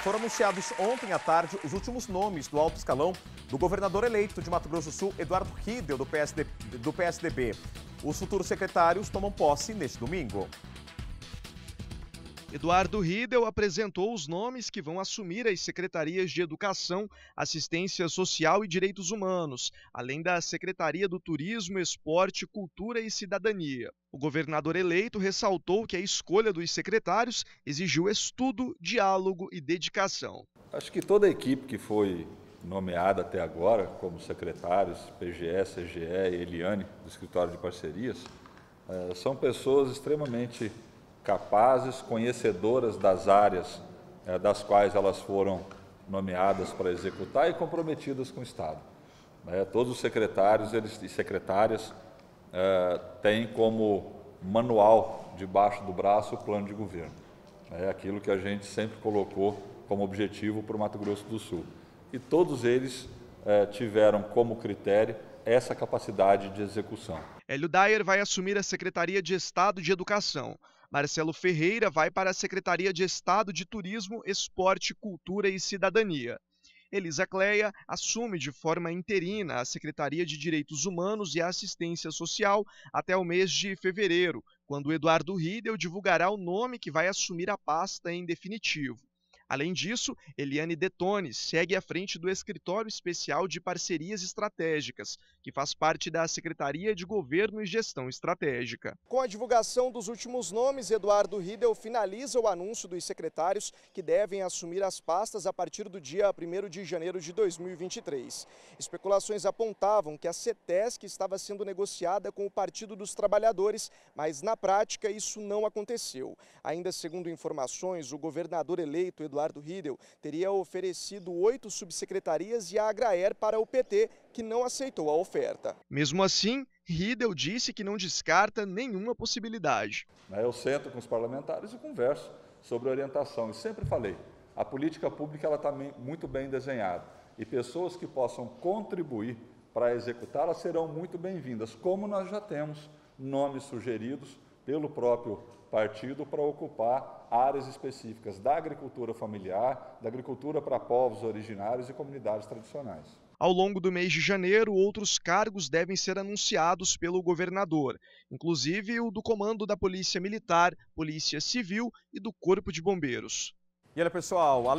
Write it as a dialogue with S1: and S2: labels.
S1: Foram anunciados ontem à tarde os últimos nomes do alto escalão do governador eleito de Mato Grosso do Sul, Eduardo Riedel, do, PSD, do PSDB. Os futuros secretários tomam posse neste domingo. Eduardo Riedel apresentou os nomes que vão assumir as secretarias de Educação, Assistência Social e Direitos Humanos, além da Secretaria do Turismo, Esporte, Cultura e Cidadania. O governador eleito ressaltou que a escolha dos secretários exigiu estudo, diálogo e dedicação.
S2: Acho que toda a equipe que foi nomeada até agora como secretários, PGS, CGE e Eliane, do Escritório de Parcerias, eh, são pessoas extremamente capazes, conhecedoras das áreas é, das quais elas foram nomeadas para executar e comprometidas com o Estado. É, todos os secretários eles, e secretárias é, têm como manual debaixo do braço o plano de governo. Né? É aquilo que a gente sempre colocou como objetivo para o Mato Grosso do Sul. E todos eles é, tiveram como critério essa capacidade de execução. Hélio Dyer vai assumir a Secretaria de Estado
S1: de Educação. Marcelo Ferreira vai para a Secretaria de Estado de Turismo, Esporte, Cultura e Cidadania. Elisa Cleia assume de forma interina a Secretaria de Direitos Humanos e Assistência Social até o mês de fevereiro, quando Eduardo Riedel divulgará o nome que vai assumir a pasta em definitivo. Além disso, Eliane Detone segue à frente do Escritório Especial de Parcerias Estratégicas, que faz parte da Secretaria de Governo e Gestão Estratégica. Com a divulgação dos últimos nomes, Eduardo Riedel finaliza o anúncio dos secretários que devem assumir as pastas a partir do dia 1 de janeiro de 2023. Especulações apontavam que a CETESC estava sendo negociada com o Partido dos Trabalhadores, mas na prática isso não aconteceu. Ainda segundo informações, o governador eleito Eduardo Eduardo do Riedel, teria oferecido oito subsecretarias e a Agraer para o PT, que não aceitou a oferta. Mesmo assim, Riedel disse que não descarta nenhuma possibilidade.
S2: Eu sento com os parlamentares e converso sobre orientação. E sempre falei, a política pública ela está muito bem desenhada e pessoas que possam contribuir para executá-la serão muito bem-vindas, como nós já temos nomes sugeridos pelo próprio partido para ocupar áreas específicas da agricultura familiar, da agricultura para povos originários e comunidades tradicionais.
S1: Ao longo do mês de janeiro, outros cargos devem ser anunciados pelo governador, inclusive o do comando da Polícia Militar, Polícia Civil e do Corpo de Bombeiros. E olha, pessoal,